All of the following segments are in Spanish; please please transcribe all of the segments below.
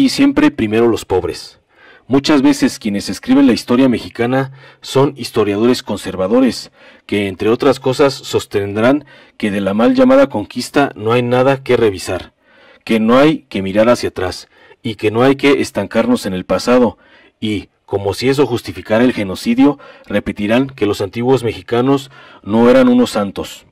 y siempre primero los pobres. Muchas veces quienes escriben la historia mexicana son historiadores conservadores, que entre otras cosas sostendrán que de la mal llamada conquista no hay nada que revisar, que no hay que mirar hacia atrás, y que no hay que estancarnos en el pasado, y, como si eso justificara el genocidio, repetirán que los antiguos mexicanos no eran unos santos.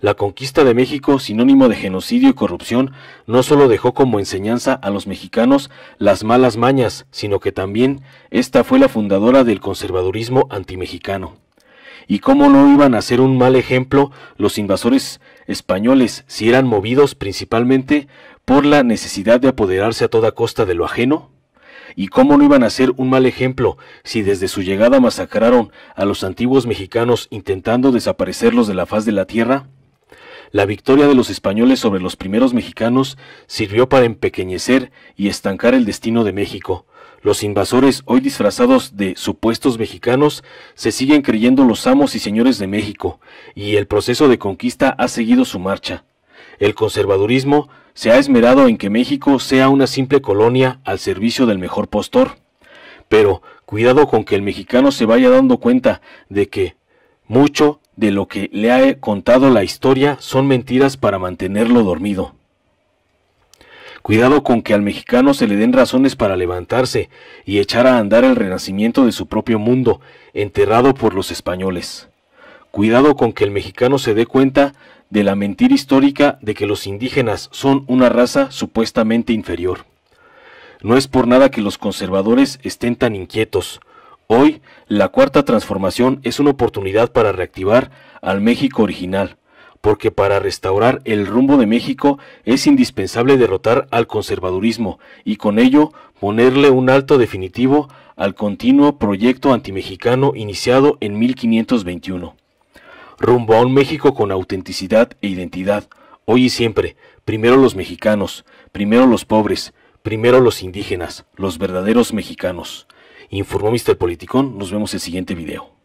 La conquista de México, sinónimo de genocidio y corrupción, no solo dejó como enseñanza a los mexicanos las malas mañas, sino que también esta fue la fundadora del conservadurismo antimexicano. ¿Y cómo no iban a ser un mal ejemplo los invasores españoles si eran movidos principalmente por la necesidad de apoderarse a toda costa de lo ajeno? ¿Y cómo no iban a ser un mal ejemplo si desde su llegada masacraron a los antiguos mexicanos intentando desaparecerlos de la faz de la tierra? La victoria de los españoles sobre los primeros mexicanos sirvió para empequeñecer y estancar el destino de México. Los invasores, hoy disfrazados de supuestos mexicanos, se siguen creyendo los amos y señores de México, y el proceso de conquista ha seguido su marcha. El conservadurismo se ha esmerado en que México sea una simple colonia al servicio del mejor postor. Pero cuidado con que el mexicano se vaya dando cuenta de que mucho de lo que le ha contado la historia son mentiras para mantenerlo dormido. Cuidado con que al mexicano se le den razones para levantarse y echar a andar el renacimiento de su propio mundo, enterrado por los españoles. Cuidado con que el mexicano se dé cuenta de la mentira histórica de que los indígenas son una raza supuestamente inferior. No es por nada que los conservadores estén tan inquietos, Hoy, la cuarta transformación es una oportunidad para reactivar al México original, porque para restaurar el rumbo de México es indispensable derrotar al conservadurismo y con ello ponerle un alto definitivo al continuo proyecto antimexicano iniciado en 1521. Rumbo a un México con autenticidad e identidad, hoy y siempre, primero los mexicanos, primero los pobres, primero los indígenas, los verdaderos mexicanos. Informó Mr. Politicón, nos vemos en el siguiente video.